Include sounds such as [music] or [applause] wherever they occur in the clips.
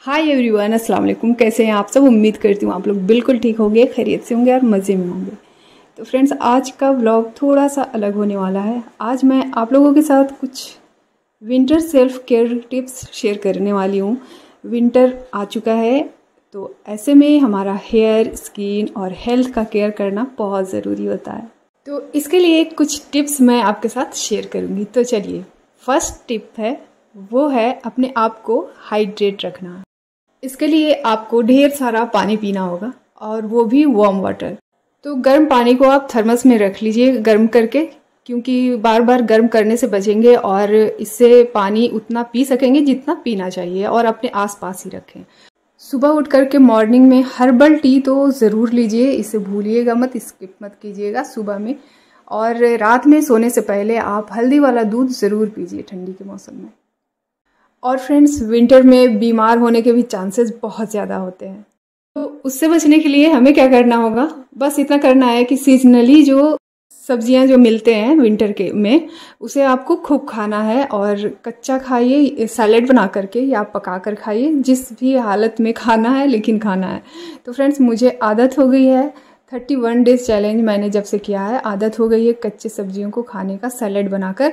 hi everyone अस्सलाम वालेकुम कैसे हैं आप सब उम्मीद करती हूँ आप लोग बिल्कुल ठीक होंगे खैरियत से होंगे और मज़े में होंगे तो फ्रेंड्स आज का व्लॉग थोड़ा सा अलग होने वाला है आज मैं आप लोगों के साथ कुछ winter self care tips share करने वाली हूँ विंटर आ चुका है तो ऐसे में हमारा हेयर स्किन और हेल्थ का केयर करना बहुत ज़रूरी होता है तो इसके लिए कुछ टिप्स मैं आपके साथ शेयर करूँगी तो चलिए फर्स्ट टिप है वो है अपने आप को हाइड्रेट रखना इसके लिए आपको ढेर सारा पानी पीना होगा और वो भी वार्म वाटर तो गर्म पानी को आप थर्मस में रख लीजिए गर्म करके क्योंकि बार बार गर्म करने से बचेंगे और इससे पानी उतना पी सकेंगे जितना पीना चाहिए और अपने आसपास ही रखें सुबह उठ करके मॉर्निंग में हर्बल टी तो ज़रूर लीजिए इसे भूलिएगा मत स्किप मत कीजिएगा सुबह में और रात में सोने से पहले आप हल्दी वाला दूध ज़रूर पीजिए ठंडी के मौसम में और फ्रेंड्स विंटर में बीमार होने के भी चांसेस बहुत ज़्यादा होते हैं तो उससे बचने के लिए हमें क्या करना होगा बस इतना करना है कि सीजनली जो सब्जियां जो मिलते हैं विंटर के में उसे आपको खूब खाना है और कच्चा खाइए सैलेड बना करके या पका कर खाइए जिस भी हालत में खाना है लेकिन खाना है तो फ्रेंड्स मुझे आदत हो गई है थर्टी वन डेज़ चैलेंज मैंने जब से किया है आदत हो गई है कच्चे सब्जियों को खाने का सैलड बनाकर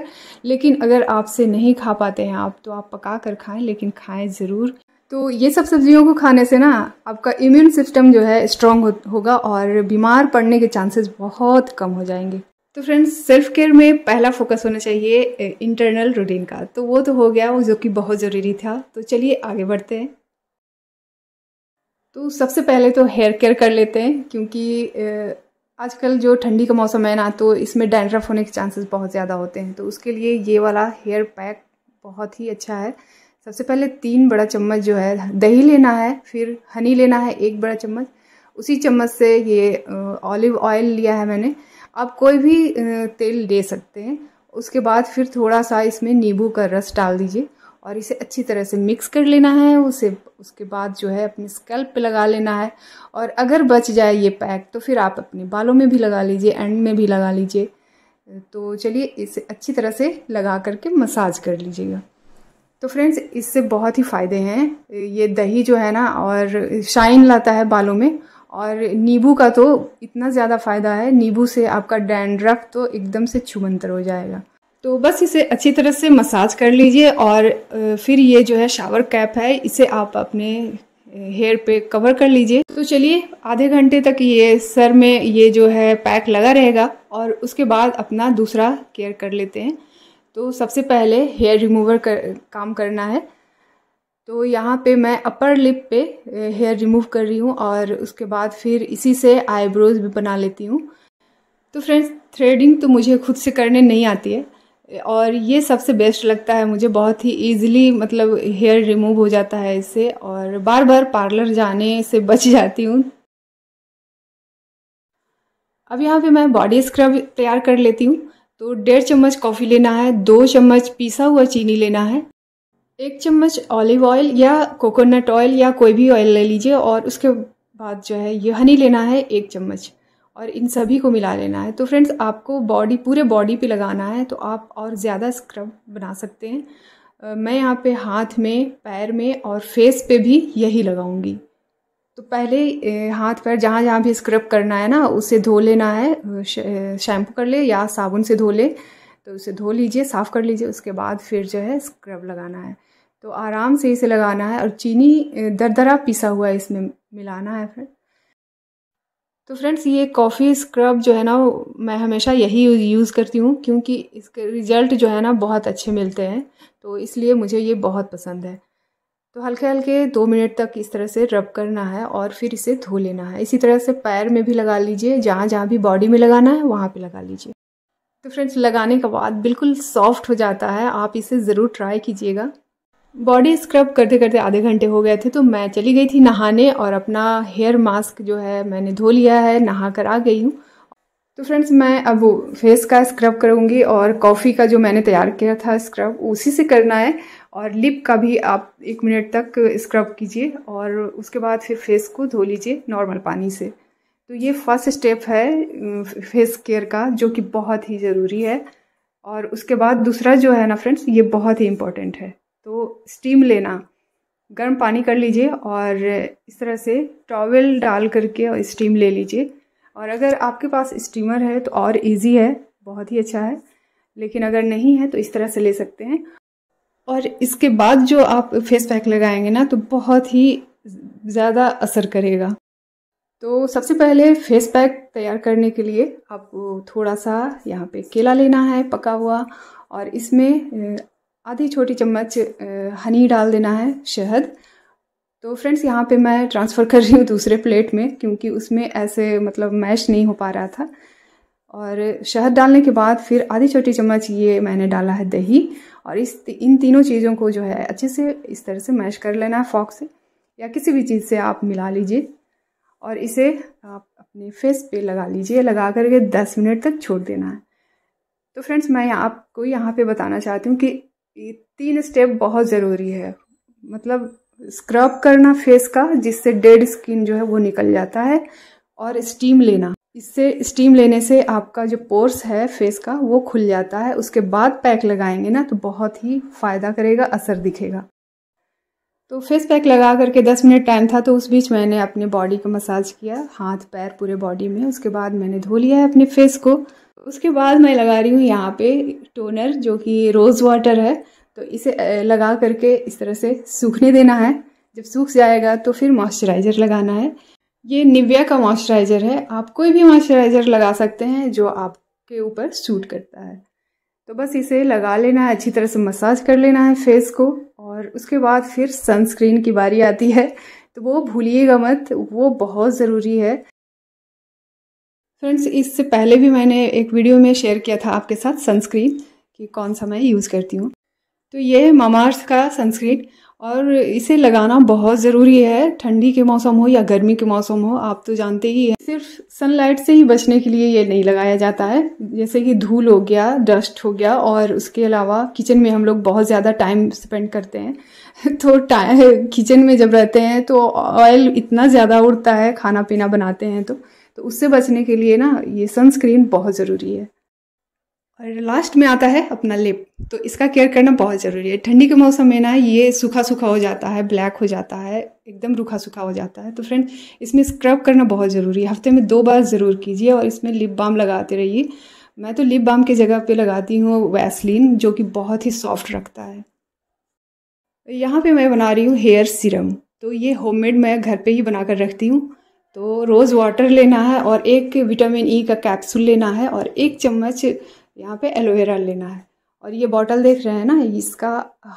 लेकिन अगर आपसे नहीं खा पाते हैं आप तो आप पका कर खाएँ लेकिन खाएँ ज़रूर तो ये सब सब्जियों को खाने से ना आपका इम्यून सिस्टम जो है स्ट्रांग हो, होगा और बीमार पड़ने के चांसेस बहुत कम हो जाएंगे तो फ्रेंड्स सेल्फ केयर में पहला फोकस होना चाहिए इंटरनल रूटीन का तो वो तो हो गया वो जो कि बहुत ज़रूरी था तो चलिए आगे बढ़ते हैं तो सबसे पहले तो हेयर केयर कर लेते हैं क्योंकि आजकल जो ठंडी का मौसम है ना तो इसमें डैंड्रफ होने के चांसेस बहुत ज़्यादा होते हैं तो उसके लिए ये वाला हेयर पैक बहुत ही अच्छा है सबसे पहले तीन बड़ा चम्मच जो है दही लेना है फिर हनी लेना है एक बड़ा चम्मच उसी चम्मच से ये ऑलिव ऑयल लिया है मैंने आप कोई भी तेल ले सकते हैं उसके बाद फिर थोड़ा सा इसमें नींबू का रस डाल दीजिए और इसे अच्छी तरह से मिक्स कर लेना है उसे उसके बाद जो है अपने स्कैल्प पे लगा लेना है और अगर बच जाए ये पैक तो फिर आप अपने बालों में भी लगा लीजिए एंड में भी लगा लीजिए तो चलिए इसे अच्छी तरह से लगा करके मसाज कर लीजिएगा तो फ्रेंड्स इससे बहुत ही फ़ायदे हैं ये दही जो है ना और शाइन लाता है बालों में और नींबू का तो इतना ज़्यादा फ़ायदा है नींबू से आपका डैंड्रफ तो एकदम से छुमंतर हो जाएगा तो बस इसे अच्छी तरह से मसाज कर लीजिए और फिर ये जो है शावर कैप है इसे आप अपने हेयर पे कवर कर लीजिए तो चलिए आधे घंटे तक ये सर में ये जो है पैक लगा रहेगा और उसके बाद अपना दूसरा केयर कर लेते हैं तो सबसे पहले हेयर रिमूवर कर, काम करना है तो यहाँ पे मैं अपर लिप पे हेयर रिमूव कर रही हूँ और उसके बाद फिर इसी से आईब्रोज भी बना लेती हूँ तो फ्रेंड्स थ्रेडिंग तो मुझे खुद से करने नहीं आती है और ये सबसे बेस्ट लगता है मुझे बहुत ही इजीली मतलब हेयर रिमूव हो जाता है इससे और बार बार पार्लर जाने से बच [laughs] जाती हूँ अब यहाँ पे मैं बॉडी स्क्रब तैयार कर लेती हूँ तो डेढ़ चम्मच कॉफ़ी लेना है दो चम्मच पिसा हुआ चीनी लेना है एक चम्मच ऑलिव ऑयल या कोकोनट ऑयल या कोई भी ऑयल ले लीजिए और उसके बाद जो है ये हनी लेना है एक चम्मच और इन सभी को मिला लेना है तो फ्रेंड्स आपको बॉडी पूरे बॉडी पे लगाना है तो आप और ज़्यादा स्क्रब बना सकते हैं मैं यहाँ पे हाथ में पैर में और फेस पे भी यही लगाऊंगी तो पहले हाथ पैर जहाँ जहाँ भी स्क्रब करना है ना उसे धो लेना है शैम्पू कर ले या साबुन से धो ले तो उसे धो लीजिए साफ़ कर लीजिए उसके बाद फिर जो है स्क्रब लगाना है तो आराम से इसे लगाना है और चीनी दरदरा पिसा हुआ इसमें मिलाना है फिर तो फ्रेंड्स ये कॉफ़ी स्क्रब जो है ना मैं हमेशा यही यूज़ करती हूँ क्योंकि इसके रिज़ल्ट जो है ना बहुत अच्छे मिलते हैं तो इसलिए मुझे ये बहुत पसंद है तो हल्के हल्के दो मिनट तक इस तरह से रब करना है और फिर इसे धो लेना है इसी तरह से पैर में भी लगा लीजिए जहाँ जहाँ भी बॉडी में लगाना है वहाँ पर लगा लीजिए तो फ्रेंड्स लगाने के बाद बिल्कुल सॉफ्ट हो जाता है आप इसे ज़रूर ट्राई कीजिएगा बॉडी स्क्रब करते करते आधे घंटे हो गए थे तो मैं चली गई थी नहाने और अपना हेयर मास्क जो है मैंने धो लिया है नहा कर आ गई हूँ तो फ्रेंड्स मैं अब वो फेस का स्क्रब करूँगी और कॉफ़ी का जो मैंने तैयार किया था स्क्रब उसी से करना है और लिप का भी आप एक मिनट तक स्क्रब कीजिए और उसके बाद फिर फेस को धो लीजिए नॉर्मल पानी से तो ये फर्स्ट स्टेप है फेस केयर का जो कि बहुत ही ज़रूरी है और उसके बाद दूसरा जो है ना फ्रेंड्स ये बहुत ही इम्पॉर्टेंट है तो स्टीम लेना गर्म पानी कर लीजिए और इस तरह से टॉवेल डाल करके और स्टीम ले लीजिए और अगर आपके पास स्टीमर है तो और इजी है बहुत ही अच्छा है लेकिन अगर नहीं है तो इस तरह से ले सकते हैं और इसके बाद जो आप फेस पैक लगाएंगे ना तो बहुत ही ज़्यादा असर करेगा तो सबसे पहले फेस पैक तैयार करने के लिए आपको थोड़ा सा यहाँ पे केला लेना है पका हुआ और इसमें आधी छोटी चम्मच हनी डाल देना है शहद तो फ्रेंड्स यहाँ पे मैं ट्रांसफ़र कर रही हूँ दूसरे प्लेट में क्योंकि उसमें ऐसे मतलब मैश नहीं हो पा रहा था और शहद डालने के बाद फिर आधी छोटी चम्मच ये मैंने डाला है दही और इस इन तीनों चीज़ों को जो है अच्छे से इस तरह से मैश कर लेना है फॉक से या किसी भी चीज़ से आप मिला लीजिए और इसे आप अपने फेस पे लगा लीजिए लगा करके दस मिनट तक छोड़ देना है तो फ्रेंड्स मैं आपको यहाँ पे बताना चाहती हूँ कि ये तीन स्टेप बहुत ज़रूरी है मतलब स्क्रब करना फेस का जिससे डेड स्किन जो है वो निकल जाता है और स्टीम लेना इससे स्टीम लेने से आपका जो पोर्स है फेस का वो खुल जाता है उसके बाद पैक लगाएंगे ना तो बहुत ही फ़ायदा करेगा असर दिखेगा तो फेस पैक लगा करके दस मिनट टाइम था तो उस बीच मैंने अपने बॉडी को मसाज किया हाथ पैर पूरे बॉडी में उसके बाद मैंने धो लिया है अपने फेस को उसके बाद मैं लगा रही हूँ यहाँ पे टोनर जो कि रोज़ वाटर है तो इसे लगा करके इस तरह से सूखने देना है जब सूख जाएगा तो फिर मॉइस्चराइज़र लगाना है ये निविया का मॉइस्चराइज़र है आप कोई भी मॉइस्चराइज़र लगा सकते हैं जो आपके ऊपर सूट करता है तो बस इसे लगा लेना है अच्छी तरह से मसाज कर लेना है फेस को और उसके बाद फिर सनस्क्रीन की बारी आती है तो वो भूलिएगा मत वो बहुत ज़रूरी है फ्रेंड्स इससे पहले भी मैंने एक वीडियो में शेयर किया था आपके साथ सनस्क्रीन कि कौन सा मैं यूज़ करती हूँ तो ये है ममार्स का सनस्क्रीन और इसे लगाना बहुत ज़रूरी है ठंडी के मौसम हो या गर्मी के मौसम हो आप तो जानते ही हैं सिर्फ सनलाइट से ही बचने के लिए ये नहीं लगाया जाता है जैसे कि धूल हो गया डस्ट हो गया और उसके अलावा किचन में हम लोग बहुत ज़्यादा टाइम स्पेंड करते हैं [laughs] तो किचन में जब रहते हैं तो ऑयल इतना ज़्यादा उड़ता है खाना पीना बनाते हैं तो तो उससे बचने के लिए ना ये सनस्क्रीन बहुत ज़रूरी है और लास्ट में आता है अपना लिप तो इसका केयर करना बहुत ज़रूरी है ठंडी के मौसम में ना ये सूखा सूखा हो जाता है ब्लैक हो जाता है एकदम रूखा सूखा हो जाता है तो फ्रेंड इसमें स्क्रब करना बहुत ज़रूरी है हफ्ते में दो बार ज़रूर कीजिए और इसमें लिप बाम लगाते रहिए मैं तो लिप बाम की जगह पे लगाती हूँ वैसलिन जो कि बहुत ही सॉफ्ट रखता है यहाँ पे मैं बना रही हूँ हेयर सीरम तो ये होममेड मैं घर पे ही बना कर रखती हूँ तो रोज़ वाटर लेना है और एक विटामिन ई e का कैप्सूल लेना है और एक चम्मच यहाँ पे एलोवेरा लेना है और ये बॉटल देख रहे हैं ना इसका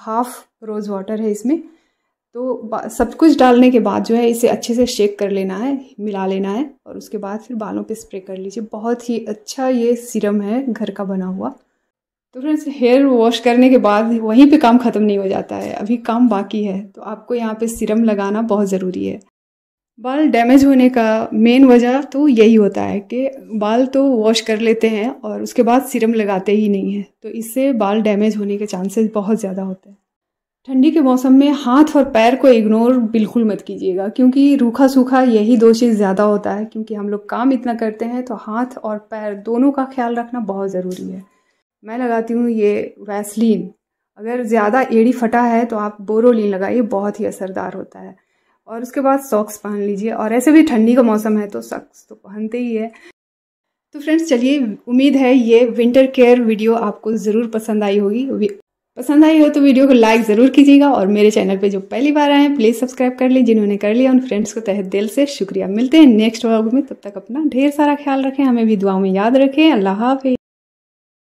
हाफ रोज़ वाटर है इसमें तो सब कुछ डालने के बाद जो है इसे अच्छे से शेक कर लेना है मिला लेना है और उसके बाद फिर बालों पे स्प्रे कर लीजिए बहुत ही अच्छा ये सीरम है घर का बना हुआ तो फ्रेंड्स हेयर वॉश करने के बाद वहीं पे काम ख़त्म नहीं हो जाता है अभी काम बाकी है तो आपको यहाँ पे सीरम लगाना बहुत ज़रूरी है बाल डैमेज होने का मेन वजह तो यही होता है कि बाल तो वॉश कर लेते हैं और उसके बाद सीरम लगाते ही नहीं हैं तो इससे बाल डैमेज होने के चांसेस बहुत ज़्यादा होते हैं ठंडी के मौसम में हाथ और पैर को इग्नोर बिल्कुल मत कीजिएगा क्योंकि रूखा सूखा यही दो चीज़ ज़्यादा होता है क्योंकि हम लोग काम इतना करते हैं तो हाथ और पैर दोनों का ख्याल रखना बहुत ज़रूरी है मैं लगाती हूँ ये वैसलीन अगर ज़्यादा एड़ी फटा है तो आप बोरोलिन लगाइए बहुत ही असरदार होता है और उसके बाद सॉक्स पहन लीजिए और ऐसे भी ठंडी का मौसम है तो सॉक्स तो पहनते ही है तो फ्रेंड्स चलिए उम्मीद है ये विंटर केयर वीडियो आपको ज़रूर पसंद आई होगी पसंद आई हो तो वीडियो को लाइक ज़रूर कीजिएगा और मेरे चैनल पे जो पहली बार आए हैं प्लीज़ सब्सक्राइब कर लें जिन्होंने कर लिया उन फ्रेंड्स को तहत दिल से शुक्रिया मिलते हैं नेक्स्ट व्लॉग में तब तक अपना ढेर सारा ख्याल रखें हमें भी दुआओं में याद रखें अल्लाह हाफि